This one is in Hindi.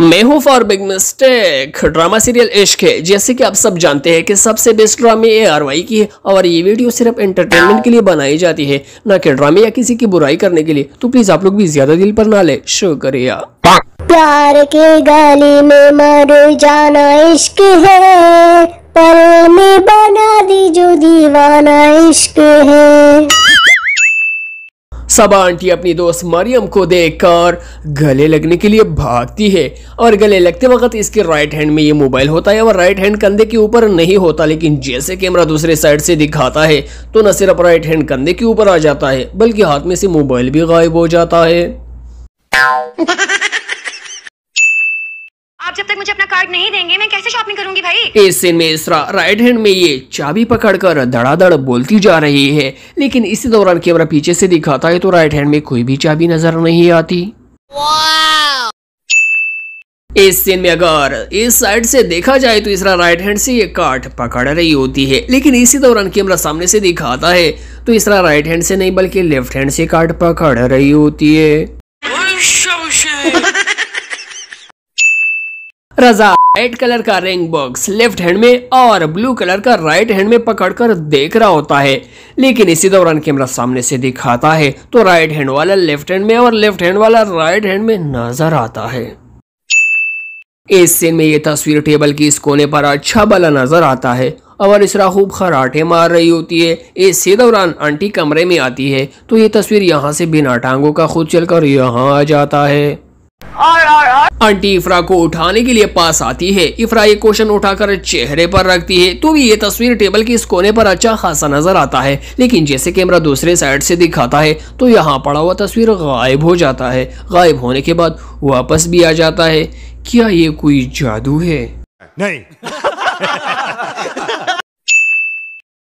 मैं हूं for big mistake drama serial इश्क है जैसे कि आप सब जानते हैं कि सबसे बेस्ट ड्रामे ए आर वाई की है और ये वीडियो सिर्फ एंटरटेनमेंट के लिए बनाई जाती है ना कि ड्रामे या किसी की बुराई करने के लिए तो प्लीज आप लोग भी ज्यादा दिल पर ना ले शुक्रिया प्यार के गाली में मर जाना इश्क है पल में बना दी जो दीवाना इश्क है सब आंटी अपनी दोस्त मरियम को देखकर गले लगने के लिए भागती है और गले लगते वक्त इसके राइट हैंड में ये मोबाइल होता है और राइट हैंड कंधे के ऊपर नहीं होता लेकिन जैसे कैमरा दूसरे साइड से दिखाता है तो न सिर्फ राइट हैंड कंधे के ऊपर आ जाता है बल्कि हाथ में से मोबाइल भी गायब हो जाता है तक मुझे अपना कार्ड नहीं देंगे मैं कैसे शॉपिंग करूंगी भाई इस सीन में इसरा राइट हैंड में ये चाबी पकड़कर धड़ाधड़ बोलती जा रही है लेकिन इसी दौरान कैमरा पीछे से दिखाता है तो राइट हैंड में कोई भी चाबी नजर नहीं आती इस सीन में अगर इस साइड से देखा जाए तो इसरा राइट हैंड से ये काट पकड़ रही होती है लेकिन इसी दौरान कैमरा सामने से दिखाता है तो इसरा राइट हैंड से नहीं बल्कि लेफ्ट हैंड से काट पकड़ रही होती है रजा रेड कलर का रिंग बॉक्स लेफ्ट हैंड में और ब्लू कलर का राइट हैंड में पकड़कर देख रहा होता है लेकिन इसी दौरान कैमरा सामने से दिखाता है तो राइट हैंड वाला लेफ्ट हैंड में और लेफ्ट हैंड वाला राइट हैंड में नजर आता है इस सीन में ये तस्वीर टेबल की इस कोने पर अच्छा बला नजर आता है और इसरा खूब खराटे मार रही होती है इसी दौरान आंटी कमरे में आती है तो ये तस्वीर यहाँ से बिना टांगों का खुद चलकर यहाँ आ जाता है आंटी इफ्रा को उठाने के लिए पास आती है इफ्रा ये क्वेश्चन उठाकर चेहरे पर रखती है तो भी ये तस्वीर टेबल के इस कोने पर अच्छा खासा नजर आता है लेकिन जैसे कैमरा दूसरे साइड से दिखाता है तो यहाँ पड़ा हुआ तस्वीर गायब हो जाता है गायब होने के बाद वापस भी आ जाता है क्या ये कोई जादू है नहीं